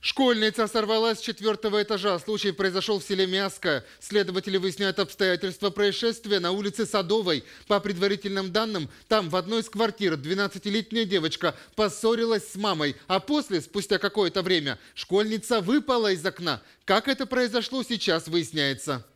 Школьница сорвалась с четвертого этажа. Случай произошел в селе Мяско. Следователи выясняют обстоятельства происшествия на улице Садовой. По предварительным данным, там в одной из квартир 12-летняя девочка поссорилась с мамой, а после, спустя какое-то время, школьница выпала из окна. Как это произошло, сейчас выясняется.